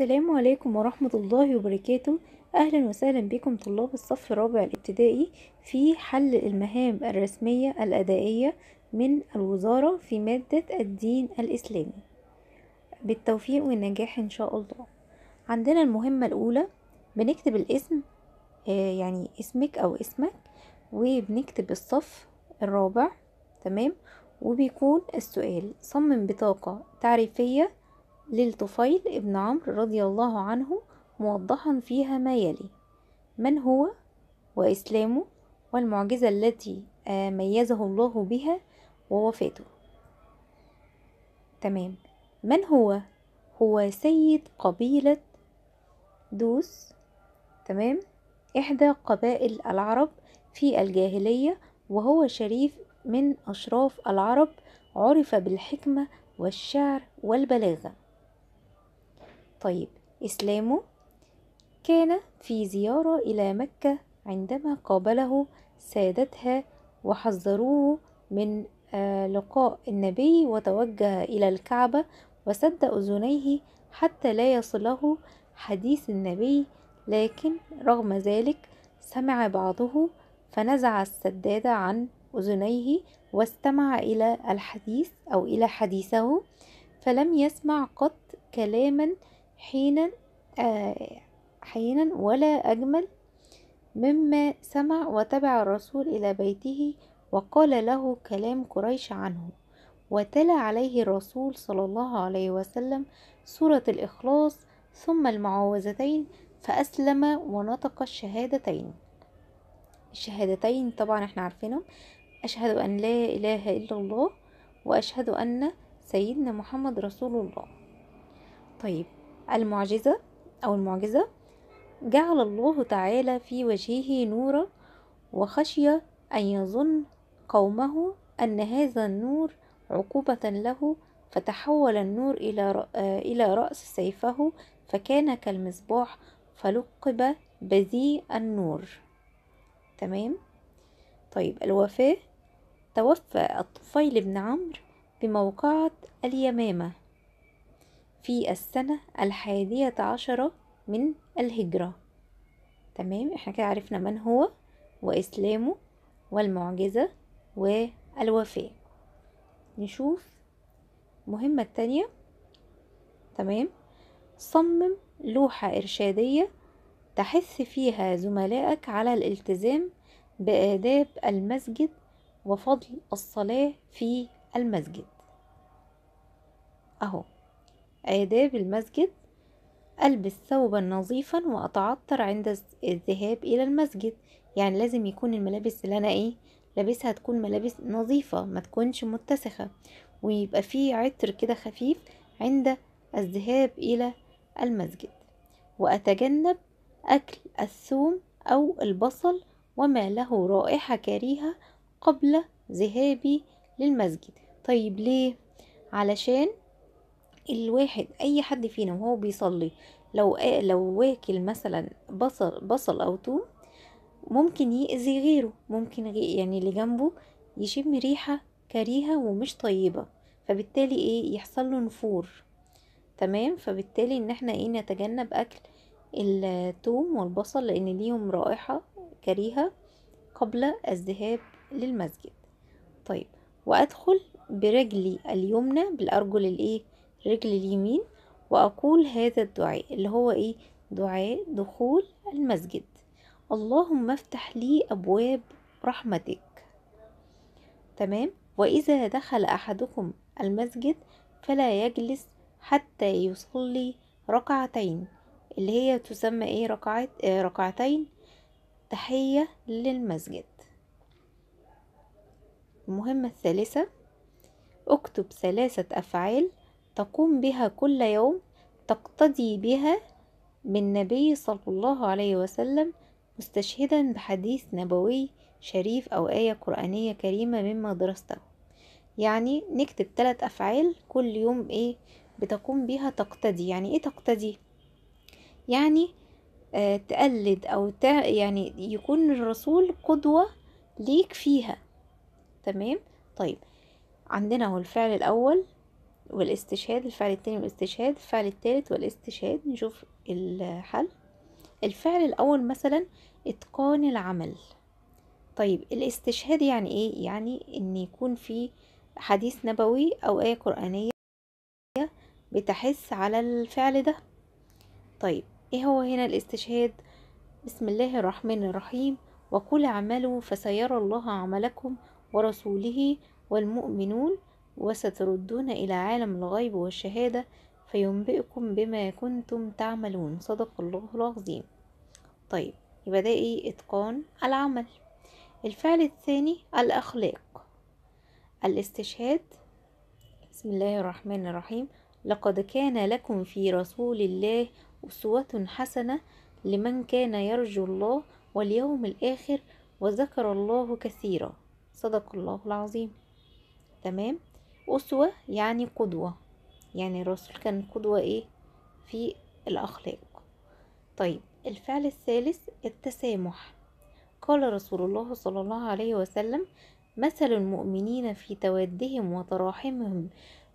السلام عليكم ورحمة الله وبركاته أهلا وسهلا بكم طلاب الصف الرابع الابتدائي في حل المهام الرسمية الأدائية من الوزارة في مادة الدين الإسلامي بالتوفيق والنجاح إن شاء الله عندنا المهمة الأولى بنكتب الاسم آه، يعني اسمك أو اسمك وبنكتب الصف الرابع تمام وبيكون السؤال صمم بطاقة تعريفية للطفيل ابن عمرو رضي الله عنه موضحا فيها ما يلي من هو وإسلامه والمعجزة التي ميزه الله بها ووفاته تمام من هو هو سيد قبيلة دوس تمام إحدى قبائل العرب في الجاهلية وهو شريف من أشراف العرب عرف بالحكمة والشعر والبلاغة طيب إسلامه كان في زيارة إلى مكة عندما قابله سادتها وحذروه من آه، لقاء النبي وتوجه إلى الكعبة وسد أذنيه حتى لا يصله حديث النبي لكن رغم ذلك سمع بعضه فنزع السداد عن أذنيه واستمع إلى الحديث أو إلى حديثه فلم يسمع قط كلاما حينا آه، حينا ولا أجمل مما سمع وتبع الرسول إلى بيته وقال له كلام قريش عنه وتلا عليه الرسول صلى الله عليه وسلم سورة الإخلاص ثم المعوذتين فأسلم ونطق الشهادتين الشهادتين طبعا احنا عارفينهم أشهد أن لا إله إلا الله وأشهد أن سيدنا محمد رسول الله طيب المعجزة أو المعجزة جعل الله تعالى في وجهه نورا وخشي أن يظن قومه أن هذا النور عقوبة له فتحول النور إلى رأس سيفه فكان كالمصباح فلقب بذيء النور تمام طيب الوفاة توفى الطفيل بن عمرو بموقعة اليمامة في السنة الحادية عشرة من الهجرة تمام احنا كده عرفنا من هو وإسلامه والمعجزة والوفاء نشوف المهمة التانية تمام صمم لوحة إرشادية تحث فيها زملائك على الالتزام بآداب المسجد وفضل الصلاة في المسجد أهو آداب المسجد ألبس ثوبا نظيفا وأتعطر عند الذهاب إلى المسجد يعني لازم يكون الملابس اللي أنا إيه لابسها تكون ملابس نظيفة ما تكونش متسخة ويبقى فيه عطر كده خفيف عند الذهاب إلى المسجد وأتجنب أكل الثوم أو البصل وما له رائحة كريهة قبل ذهابي للمسجد طيب ليه علشان الواحد اي حد فينا وهو بيصلي لو لو واكل مثلا بصل بصل او توم ممكن يأذي غيره ممكن يعني اللي جنبه يشم ريحة كريهة ومش طيبة فبالتالي ايه يحصل له نفور تمام فبالتالي ان احنا ايه نتجنب اكل الثوم والبصل لان ليهم رائحة كريهة قبل الذهاب للمسجد طيب وادخل برجلي اليمنى بالارجل الايه رجل اليمين وأقول هذا الدعاء اللي هو إيه دعاء دخول المسجد اللهم افتح لي أبواب رحمتك تمام وإذا دخل أحدكم المسجد فلا يجلس حتى يصلي ركعتين اللي هي تسمى ايه ركعت آه ركعتين تحية للمسجد المهمة الثالثة اكتب ثلاثة أفعال تقوم بها كل يوم تقتدي بها بالنبي صلى الله عليه وسلم مستشهدا بحديث نبوي شريف أو آية قرآنية كريمة مما درسته يعني نكتب ثلاث أفعال كل يوم إيه بتقوم بها تقتدي يعني إيه تقتدي يعني آه تقلد أو تع... يعني يكون الرسول قدوة ليك فيها تمام طيب عندنا هو الفعل الأول والاستشهاد الفعل التاني والاستشهاد الفعل التالت والاستشهاد نشوف الحل الفعل الأول مثلا إتقان العمل طيب الاستشهاد يعني إيه؟ يعني إن يكون في حديث نبوي أو آية قرآنية بتحس على الفعل ده طيب إيه هو هنا الاستشهاد؟ بسم الله الرحمن الرحيم وقل اعملوا فسيرى الله عملكم ورسوله والمؤمنون وستردون إلى عالم الغيب والشهادة فينبئكم بما كنتم تعملون صدق الله العظيم طيب يبقى ده ايه اتقان العمل الفعل الثاني الاخلاق الاستشهاد بسم الله الرحمن الرحيم لقد كان لكم في رسول الله اسوه حسنه لمن كان يرجو الله واليوم الاخر وذكر الله كثيرا صدق الله العظيم تمام أسوة يعني قدوة يعني الرسول كان قدوة إيه في الأخلاق طيب الفعل الثالث التسامح قال رسول الله صلى الله عليه وسلم مثل المؤمنين في تودهم وتراحمهم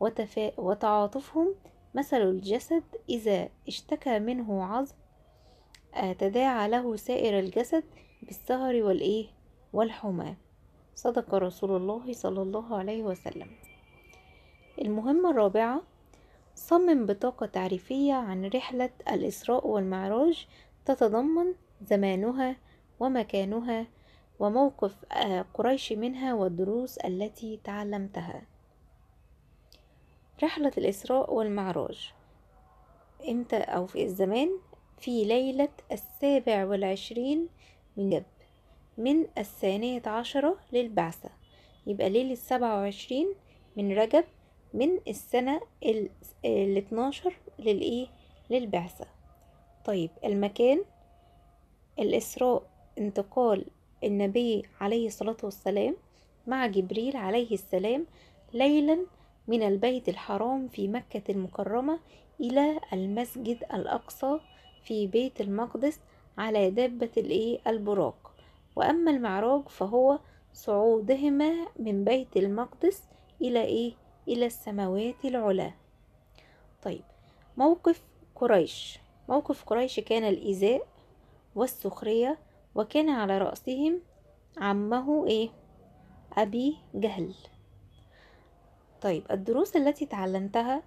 وتفا... وتعاطفهم مثل الجسد إذا اشتكى منه عظم آه، تداعى له سائر الجسد بالسهر والإيه والحمى صدق رسول الله صلى الله عليه وسلم المهمة الرابعة صمم بطاقة تعريفية عن رحلة الإسراء والمعراج تتضمن زمانها ومكانها وموقف آه، قريش منها والدروس التي تعلمتها رحلة الإسراء والمعراج امتى أو في الزمان في ليلة السابع والعشرين من جب من الثانية عشرة للبعثة يبقى ليلة سبعة وعشرين من رجب من السنة ال 12 للإيه للبعثة طيب المكان الإسراء انتقال النبي عليه الصلاة والسلام مع جبريل عليه السلام ليلا من البيت الحرام في مكة المكرمة إلى المسجد الأقصى في بيت المقدس على دابة الإيه البراق وأما المعراج فهو صعودهما من بيت المقدس إلى إيه إلى السماوات العلى طيب موقف قريش موقف قريش كان الإيذاء والسخرية وكان على رأسهم عمه إيه أبي جهل طيب الدروس التي تعلمتها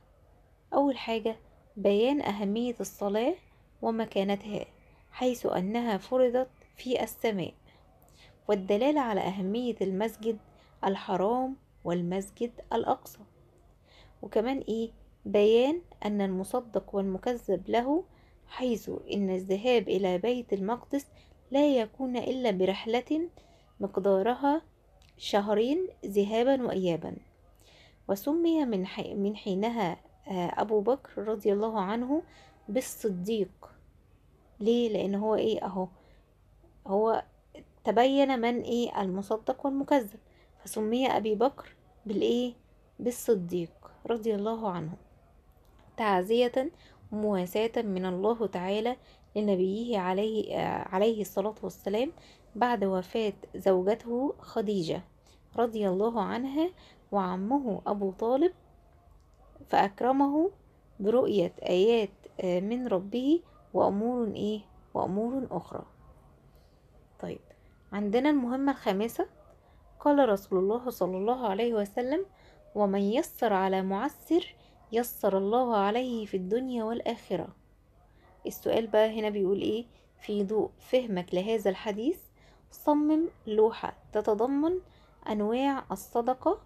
أول حاجة بيان أهمية الصلاة ومكانتها حيث أنها فرضت في السماء والدلالة على أهمية المسجد الحرام والمسجد الأقصى وكمان إيه بيان أن المصدق والمكذب له حيث إن الذهاب إلى بيت المقدس لا يكون إلا برحلة مقدارها شهرين ذهابا وإيابا وسمي من, حي من حينها آه، أبو بكر رضي الله عنه بالصديق ليه لأن هو إيه أهو هو تبين من إيه المصدق والمكذب فسمي أبي بكر بالإيه؟ بالصديق رضي الله عنه تعزية ومواساة من الله تعالى لنبيه عليه, عليه الصلاة والسلام بعد وفاة زوجته خديجة رضي الله عنها وعمه أبو طالب فأكرمه برؤية آيات آه، من ربه وأمور إيه وأمور أخرى طيب عندنا المهمة الخامسة قال رسول الله صلى الله عليه وسلم ومن يسر على معسر يسر الله عليه في الدنيا والآخرة السؤال بقى هنا بيقول ايه في ضوء فهمك لهذا الحديث صمم لوحة تتضمن أنواع الصدقة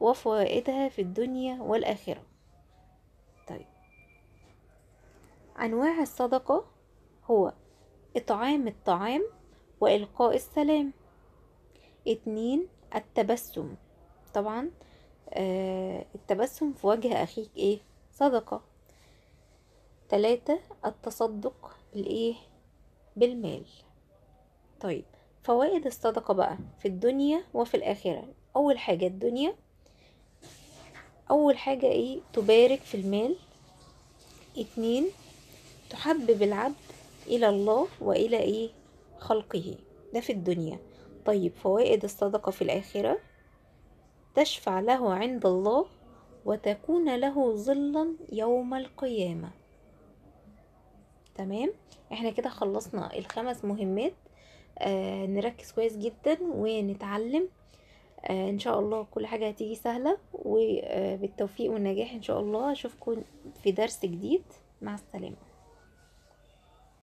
وفوائدها في الدنيا والآخرة طيب أنواع الصدقة هو إطعام الطعام وإلقاء السلام اتنين التبسم طبعا آه التبسم في وجه اخيك ايه صدقة تلاتة التصدق بالايه بالمال طيب فوائد الصدقة بقى في الدنيا وفي الآخرة أول حاجة الدنيا أول حاجة إيه تبارك في المال اتنين تحبب العبد إلى الله وإلى إيه خلقه ده في الدنيا الطيب فوائد الصدقة في الآخرة تشفع له عند الله وتكون له ظلا يوم القيامة تمام احنا كده خلصنا الخمس مهمات آه نركز كويس جدا ونتعلم آه ان شاء الله كل حاجة هتيجي سهلة وبالتوفيق والنجاح ان شاء الله اشوفكم في درس جديد مع السلامة